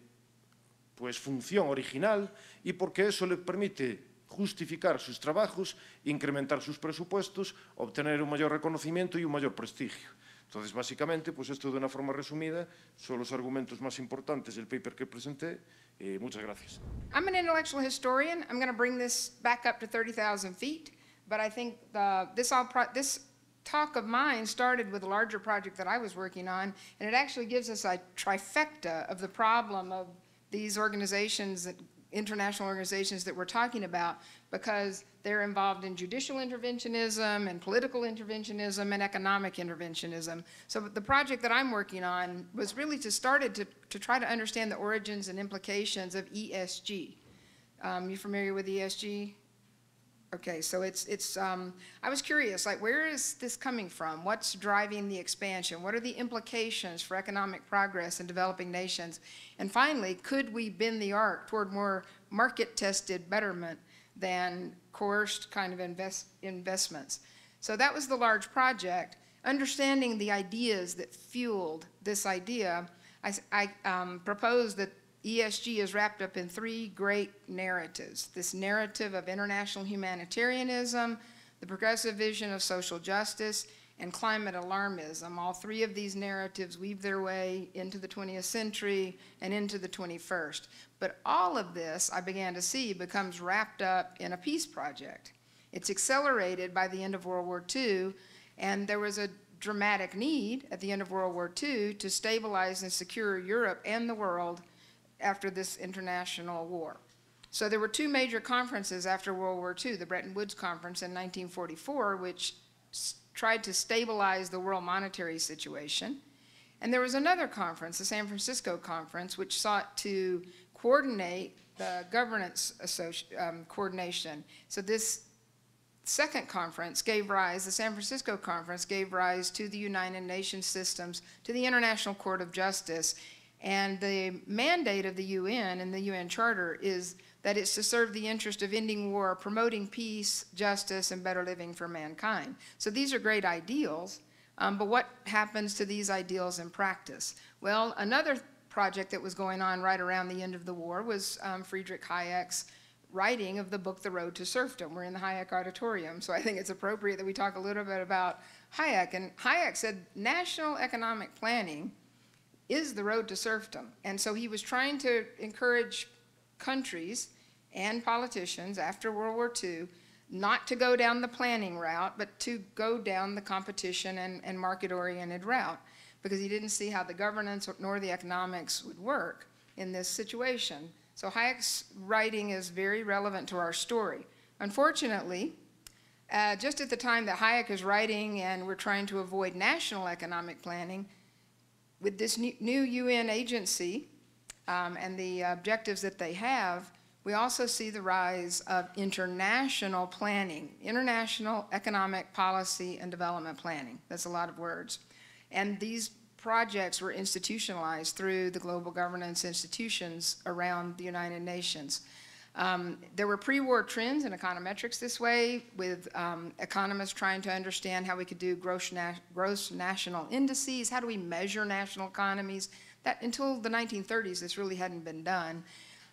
pues, función original y porque eso le permite justificar sus trabajos, incrementar sus presupuestos, obtener un mayor reconocimiento y un mayor prestigio. Entonces, básicamente, pues esto de una forma resumida son los argumentos más importantes del paper que presenté. Eh, muchas gracias.
I'm an intellectual historian. I'm going to bring this back up to 30,000 feet, but I think the, this, all pro this talk of mine started with a larger project that I was working on, and it actually gives us a trifecta of the problem of these organizations that international organizations that we're talking about because they're involved in judicial interventionism and political interventionism and economic interventionism. So the project that I'm working on was really to started to, to try to understand the origins and implications of ESG. Um, you familiar with ESG? Okay, so it's, it's um, I was curious, like where is this coming from? What's driving the expansion? What are the implications for economic progress in developing nations? And finally, could we bend the arc toward more market-tested betterment than coerced kind of invest, investments? So that was the large project. Understanding the ideas that fueled this idea, I, I um, proposed that ESG is wrapped up in three great narratives. This narrative of international humanitarianism, the progressive vision of social justice, and climate alarmism. All three of these narratives weave their way into the 20th century and into the 21st. But all of this, I began to see, becomes wrapped up in a peace project. It's accelerated by the end of World War II, and there was a dramatic need at the end of World War II to stabilize and secure Europe and the world after this international war. So there were two major conferences after World War II, the Bretton Woods Conference in 1944, which tried to stabilize the world monetary situation. And there was another conference, the San Francisco Conference, which sought to coordinate the governance um, coordination. So this second conference gave rise, the San Francisco Conference gave rise to the United Nations systems, to the International Court of Justice, and the mandate of the UN and the UN Charter is that it's to serve the interest of ending war, promoting peace, justice, and better living for mankind. So these are great ideals, um, but what happens to these ideals in practice? Well, another project that was going on right around the end of the war was um, Friedrich Hayek's writing of the book The Road to Serfdom. We're in the Hayek Auditorium, so I think it's appropriate that we talk a little bit about Hayek. And Hayek said national economic planning is the road to serfdom. And so he was trying to encourage countries and politicians after World War II not to go down the planning route, but to go down the competition and, and market-oriented route, because he didn't see how the governance nor the economics would work in this situation. So Hayek's writing is very relevant to our story. Unfortunately, uh, just at the time that Hayek is writing and we're trying to avoid national economic planning, with this new UN agency um, and the objectives that they have, we also see the rise of international planning, international economic policy and development planning. That's a lot of words. And these projects were institutionalized through the global governance institutions around the United Nations. Um, there were pre-war trends in econometrics this way, with um, economists trying to understand how we could do gross, na gross, national indices, how do we measure national economies. That Until the 1930s, this really hadn't been done.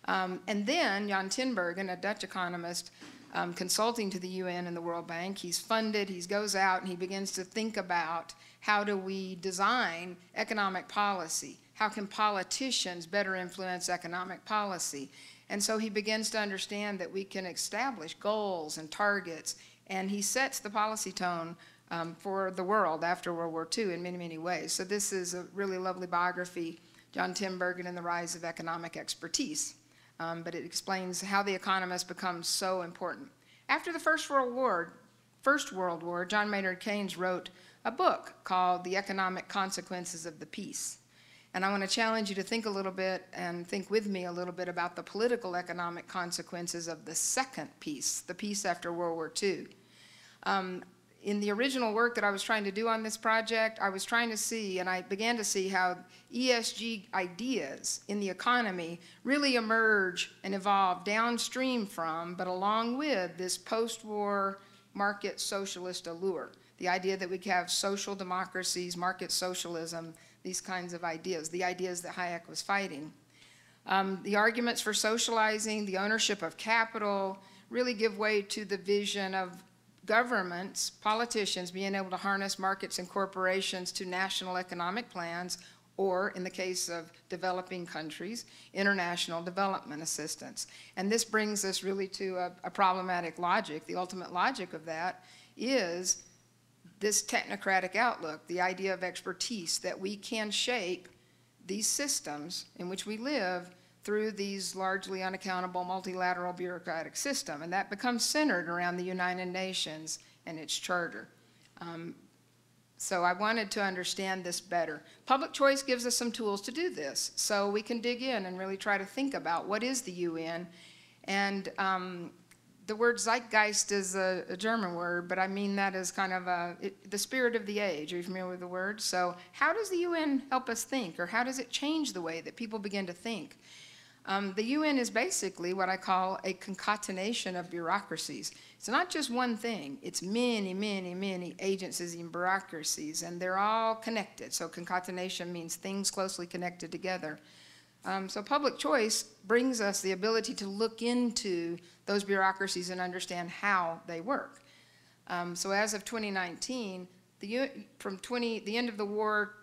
Um, and then Jan Tinbergen, a Dutch economist, um, consulting to the UN and the World Bank, he's funded, he goes out and he begins to think about how do we design economic policy? How can politicians better influence economic policy? And so he begins to understand that we can establish goals and targets, and he sets the policy tone um, for the world after World War II in many, many ways. So this is a really lovely biography, John Timbergen and the Rise of Economic Expertise. Um, but it explains how the economist becomes so important. After the First World War, First World War, John Maynard Keynes wrote a book called The Economic Consequences of the Peace. And I want to challenge you to think a little bit and think with me a little bit about the political economic consequences of the second piece, the piece after World War II. Um, in the original work that I was trying to do on this project, I was trying to see, and I began to see how ESG ideas in the economy really emerge and evolve downstream from, but along with this post-war market socialist allure. The idea that we have social democracies, market socialism, these kinds of ideas, the ideas that Hayek was fighting. Um, the arguments for socializing, the ownership of capital, really give way to the vision of governments, politicians being able to harness markets and corporations to national economic plans, or in the case of developing countries, international development assistance. And this brings us really to a, a problematic logic. The ultimate logic of that is this technocratic outlook, the idea of expertise, that we can shape these systems in which we live through these largely unaccountable multilateral bureaucratic system. And that becomes centered around the United Nations and its charter. Um, so I wanted to understand this better. Public choice gives us some tools to do this. So we can dig in and really try to think about what is the UN and um, the word zeitgeist is a, a, German word, but I mean that as kind of a, it, the spirit of the age. Are you familiar with the word? So, how does the UN help us think, or how does it change the way that people begin to think? Um, the UN is basically what I call a concatenation of bureaucracies. It's not just one thing, it's many, many, many agencies and bureaucracies, and they're all connected. So, concatenation means things closely connected together. Um, so, public choice brings us the ability to look into those bureaucracies and understand how they work. Um, so as of 2019, the, from 20, the end of the war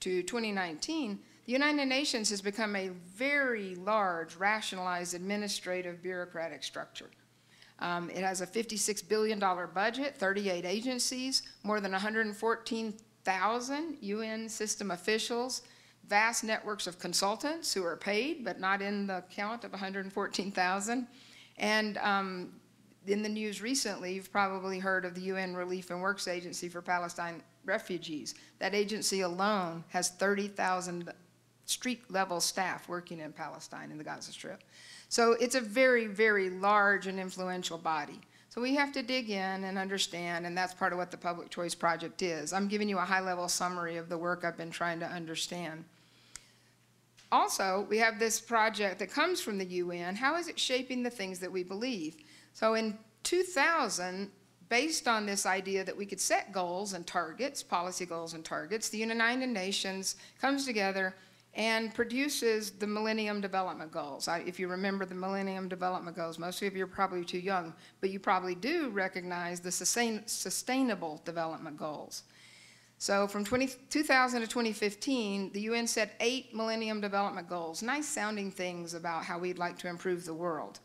to 2019, the United Nations has become a very large, rationalized, administrative, bureaucratic structure. Um, it has a $56 billion budget, 38 agencies, more than 114,000 UN system officials, vast networks of consultants who are paid but not in the count of 114,000. And um, in the news recently, you've probably heard of the UN Relief and Works Agency for Palestine Refugees. That agency alone has 30,000 street level staff working in Palestine in the Gaza Strip. So it's a very, very large and influential body. So we have to dig in and understand, and that's part of what the Public Choice Project is. I'm giving you a high level summary of the work I've been trying to understand also, we have this project that comes from the UN. How is it shaping the things that we believe? So in 2000, based on this idea that we could set goals and targets, policy goals and targets, the United Nations comes together and produces the Millennium Development Goals. I, if you remember the Millennium Development Goals, most of you are probably too young, but you probably do recognize the sustain, Sustainable Development Goals. So from 20, 2000 to 2015, the UN set eight Millennium Development Goals, nice sounding things about how we'd like to improve the world.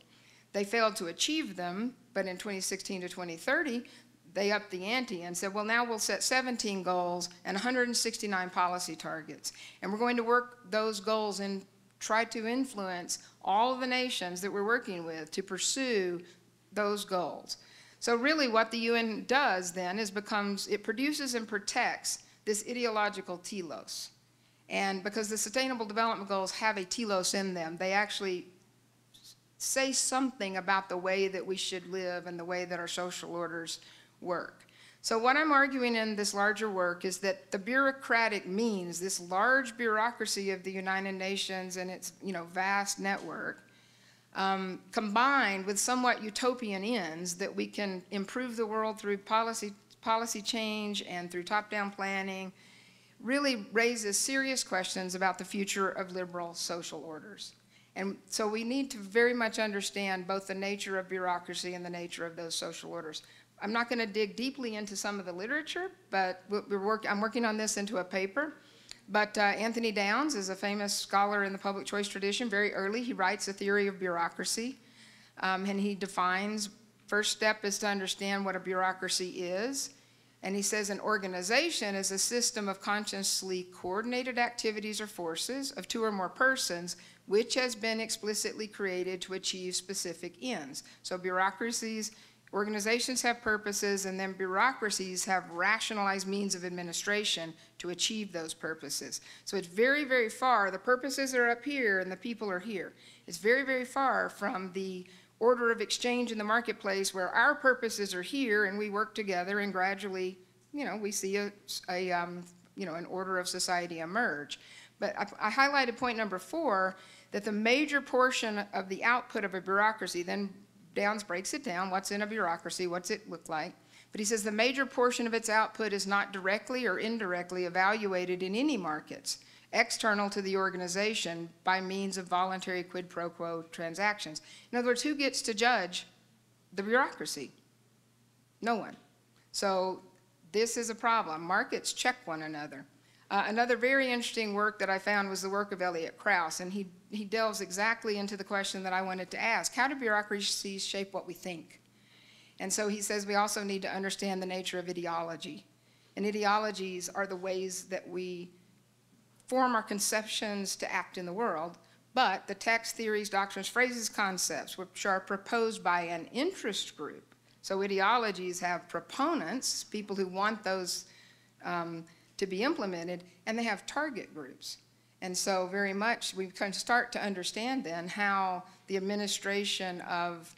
They failed to achieve them, but in 2016 to 2030, they upped the ante and said, well, now we'll set 17 goals and 169 policy targets. And we're going to work those goals and try to influence all the nations that we're working with to pursue those goals. So really what the UN does then is becomes, it produces and protects this ideological telos. And because the Sustainable Development Goals have a telos in them, they actually say something about the way that we should live and the way that our social orders work. So what I'm arguing in this larger work is that the bureaucratic means, this large bureaucracy of the United Nations and its you know, vast network, um, combined with somewhat utopian ends that we can improve the world through policy, policy change and through top-down planning really raises serious questions about the future of liberal social orders. And so we need to very much understand both the nature of bureaucracy and the nature of those social orders. I'm not going to dig deeply into some of the literature, but we're work I'm working on this into a paper. But uh, Anthony Downs is a famous scholar in the public choice tradition. Very early, he writes a theory of bureaucracy, um, and he defines first step is to understand what a bureaucracy is. And he says an organization is a system of consciously coordinated activities or forces of two or more persons, which has been explicitly created to achieve specific ends. So bureaucracies Organizations have purposes, and then bureaucracies have rationalized means of administration to achieve those purposes. So it's very, very far. The purposes are up here, and the people are here. It's very, very far from the order of exchange in the marketplace where our purposes are here, and we work together, and gradually, you know, we see a, a um, you know, an order of society emerge. But I, I highlighted point number four, that the major portion of the output of a bureaucracy then Downs breaks it down. What's in a bureaucracy? What's it look like? But he says the major portion of its output is not directly or indirectly evaluated in any markets external to the organization by means of voluntary quid pro quo transactions. In other words, who gets to judge the bureaucracy? No one. So this is a problem. Markets check one another. Uh, another very interesting work that I found was the work of Elliot Krauss, and he he delves exactly into the question that I wanted to ask. How do bureaucracies shape what we think? And so he says we also need to understand the nature of ideology. And ideologies are the ways that we form our conceptions to act in the world, but the tax theories, doctrines, phrases, concepts, which are proposed by an interest group. So ideologies have proponents, people who want those um, to be implemented, and they have target groups. And so very much we can start to understand then how the administration of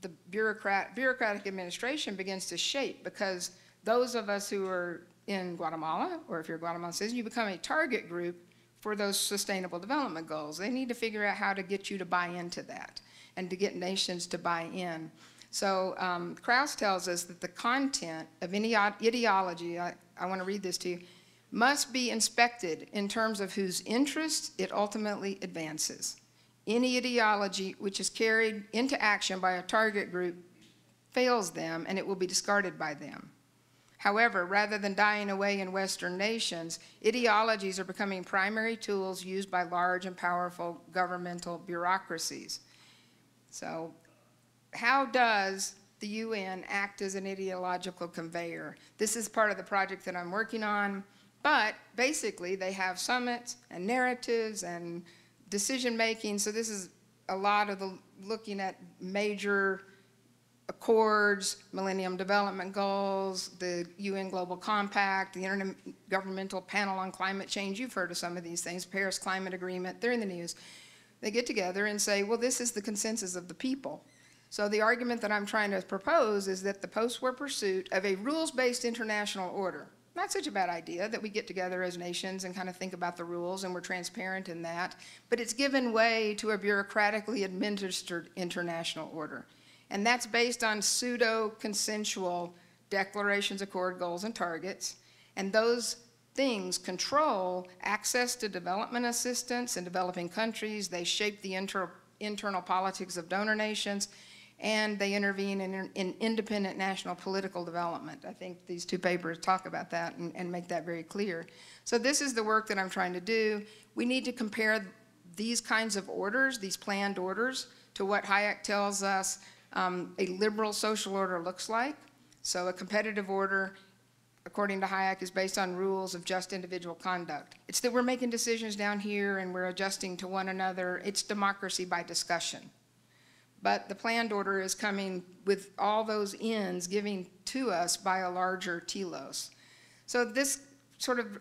the bureaucrat, bureaucratic administration begins to shape because those of us who are in Guatemala, or if you're a Guatemalan citizen, you become a target group for those sustainable development goals. They need to figure out how to get you to buy into that and to get nations to buy in. So um, Krauss tells us that the content of any ideology, I, I want to read this to you, must be inspected in terms of whose interests it ultimately advances. Any ideology which is carried into action by a target group fails them and it will be discarded by them. However, rather than dying away in Western nations, ideologies are becoming primary tools used by large and powerful governmental bureaucracies. So how does the UN act as an ideological conveyor? This is part of the project that I'm working on. But basically, they have summits and narratives and decision making. So this is a lot of the looking at major accords, Millennium Development Goals, the UN Global Compact, the Intergovernmental Panel on Climate Change. You've heard of some of these things, Paris Climate Agreement, they're in the news. They get together and say, well, this is the consensus of the people. So the argument that I'm trying to propose is that the post-war pursuit of a rules-based international order, not such a bad idea that we get together as nations and kind of think about the rules and we're transparent in that, but it's given way to a bureaucratically administered international order. And that's based on pseudo consensual declarations, accord goals, and targets. And those things control access to development assistance in developing countries. They shape the inter internal politics of donor nations and they intervene in, in independent national political development. I think these two papers talk about that and, and make that very clear. So this is the work that I'm trying to do. We need to compare these kinds of orders, these planned orders, to what Hayek tells us um, a liberal social order looks like. So a competitive order, according to Hayek, is based on rules of just individual conduct. It's that we're making decisions down here and we're adjusting to one another. It's democracy by discussion. But the planned order is coming with all those ends given to us by a larger telos. So this sort of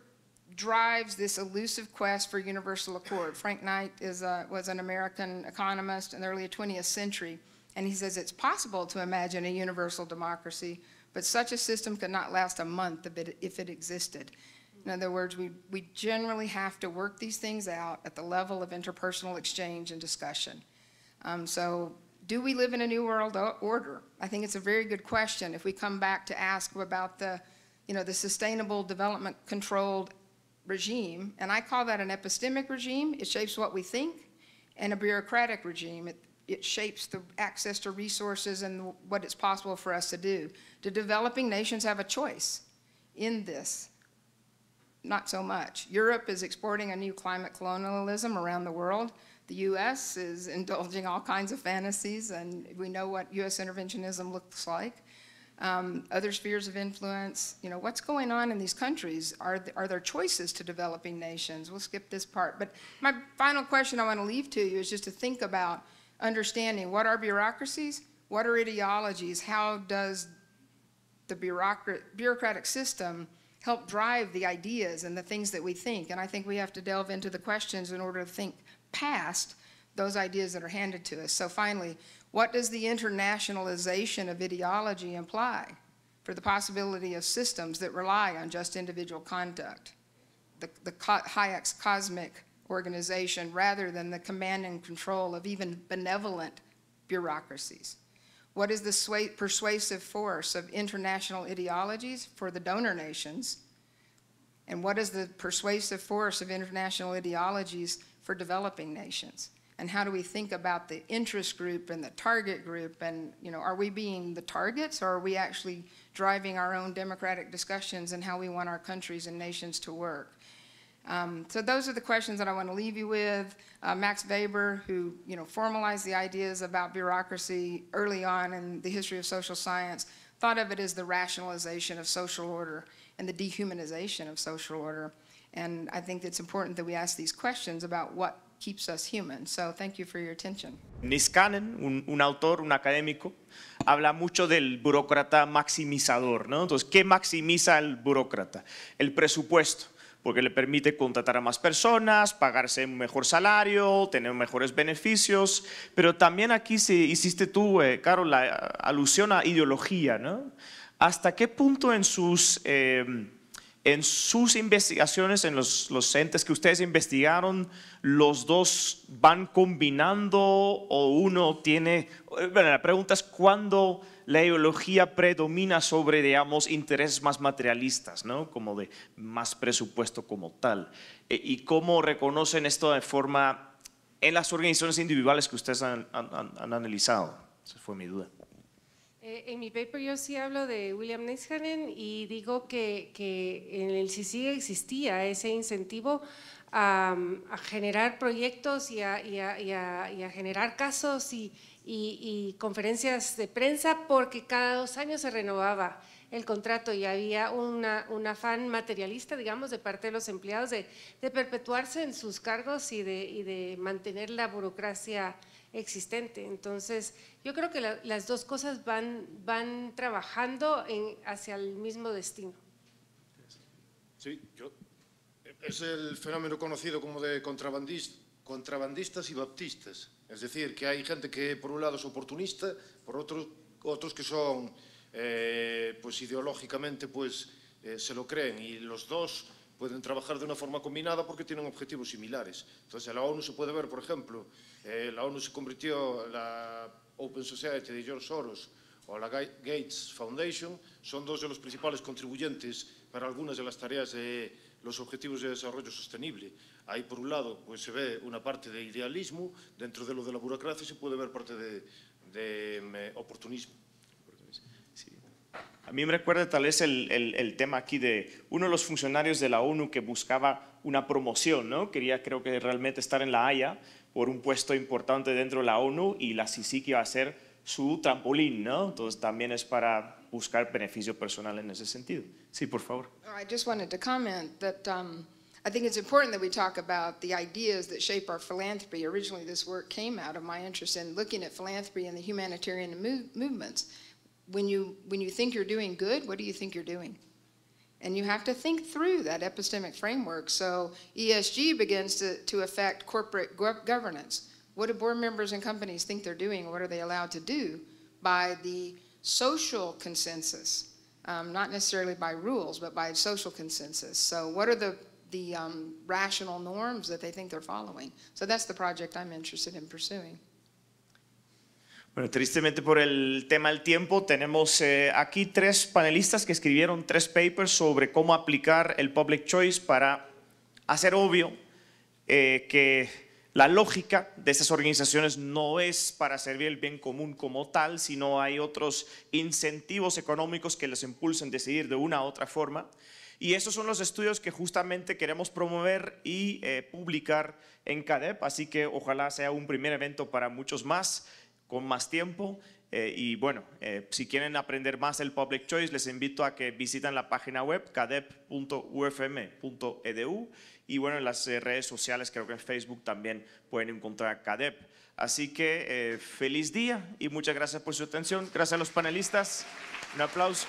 drives this elusive quest for universal accord. Frank Knight a, was an American economist in the early 20th century, and he says it's possible to imagine a universal democracy, but such a system could not last a month if it, if it existed. In other words, we, we generally have to work these things out at the level of interpersonal exchange and discussion. Um, so do we live in a new world order? I think it's a very good question if we come back to ask about the, you know, the sustainable development controlled regime. And I call that an epistemic regime. It shapes what we think and a bureaucratic regime. It, it shapes the access to resources and what it's possible for us to do. Do developing nations have a choice in this? Not so much. Europe is exporting a new climate colonialism around the world the US is indulging all kinds of fantasies, and we know what US interventionism looks like. Um, other spheres of influence, you know, what's going on in these countries? Are, th are there choices to developing nations? We'll skip this part. But my final question I want to leave to you is just to think about understanding what are bureaucracies, what are ideologies, how does the bureaucratic system help drive the ideas and the things that we think? And I think we have to delve into the questions in order to think past those ideas that are handed to us. So finally, what does the internationalization of ideology imply for the possibility of systems that rely on just individual conduct? The, the Hayek's cosmic organization rather than the command and control of even benevolent bureaucracies. What is the persuasive force of international ideologies for the donor nations? And what is the persuasive force of international ideologies for developing nations? And how do we think about the interest group and the target group? And you know, are we being the targets or are we actually driving our own democratic discussions and how we want our countries and nations to work? Um, so those are the questions that I want to leave you with. Uh, Max Weber, who you know formalized the ideas about bureaucracy early on in the history of social science, thought of it as the rationalization of social order and the dehumanization of social order. And I think it's important that we ask these questions about what keeps us human. So thank you for your attention.
Niskanen, un, un, autor, un académico, habla mucho del burócrata maximizador. ¿no? Entonces, ¿qué maximiza el burócrata? El presupuesto porque le permite contratar a más personas, pagarse un mejor salario, tener mejores beneficios, pero también aquí se hiciste tú, eh, Carol, la alusión a ideología, ¿no? ¿Hasta qué punto en sus eh, en sus investigaciones, en los, entes que ustedes investigaron, los dos van combinando o uno tiene... Bueno, la pregunta es cuándo la ideología predomina sobre, digamos, intereses más materialistas, ¿no? Como de más presupuesto como tal. E, y cómo reconocen esto de forma en las organizaciones individuales que ustedes han, han analizado. Esa fue mi duda.
Eh, en mi paper yo sí hablo de William Niskanen y digo que, en el CICIG existía ese incentivo a, generar proyectos y a, generar casos y, conferencias de prensa porque cada dos años se renovaba el contrato y había una, un afán materialista, digamos, de parte de los empleados de, perpetuarse en sus cargos y de, mantener la burocracia existente. Entonces, yo creo que las dos cosas van, van trabajando hacia el mismo destino.
Sí, yo, es el fenómeno conocido como de contrabandistas y baptistas. Es decir, que hay gente que por un lado es oportunista, por otro, otros que son, eh, pues ideológicamente, pues eh, se lo creen. Y los dos pueden trabajar de una forma combinada porque tienen objetivos similares. Entonces, en la ONU se puede ver, por ejemplo, eh, la ONU se convirtió, la Open Society de George Soros o la Gates Foundation son dos de los principales contribuyentes para algunas de las tareas de los objetivos de desarrollo sostenible. Ahí, por un lado, pues se ve una parte de idealismo, dentro de lo de la burocracia se puede ver parte de, mm, eh, oportunismo.
A mí me recuerda tal vez el, el, el, tema aquí de uno de los funcionarios de la ONU que buscaba una promoción, ¿no? Quería, creo que realmente estar en La Haya por un puesto importante dentro de la ONU y la CICIG iba a ser su trampolín, ¿no? Entonces también es para buscar beneficio personal en ese
sentido. Sí, por favor. I just wanted to comment that um, I think it's important that we talk about the ideas that shape our philanthropy. Originally, this work came out of my interest in looking at philanthropy and the humanitarian movements. when you, when you think you're doing good, what do you think you're doing? And you have to think through that epistemic framework. So ESG begins to, to affect corporate go governance. What do board members and companies think they're doing? What are they allowed to do by the social consensus? Um, not necessarily by rules, but by social consensus. So what are the, the um, rational norms that they think they're following? So that's the project I'm interested in pursuing.
Bueno, tristemente por el tema del tiempo, tenemos eh, aquí tres panelistas que escribieron tres papers sobre cómo aplicar el public choice para hacer obvio eh, que la lógica de estas organizaciones no es para servir el bien común como tal, sino hay otros incentivos económicos que les impulsen a decidir de una u otra forma. Y esos son los estudios que justamente queremos promover y eh, publicar en CADEP, así que ojalá sea un primer evento para muchos más con más tiempo. Eh, y bueno, eh, si quieren aprender más del Public Choice, les invito a que visiten la página web cadep.ufm.edu e y bueno, en las eh, redes sociales, creo que en Facebook también pueden encontrar Cadep. Así que feliz día y muchas gracias por su atención. Gracias a los panelistas. Un aplauso.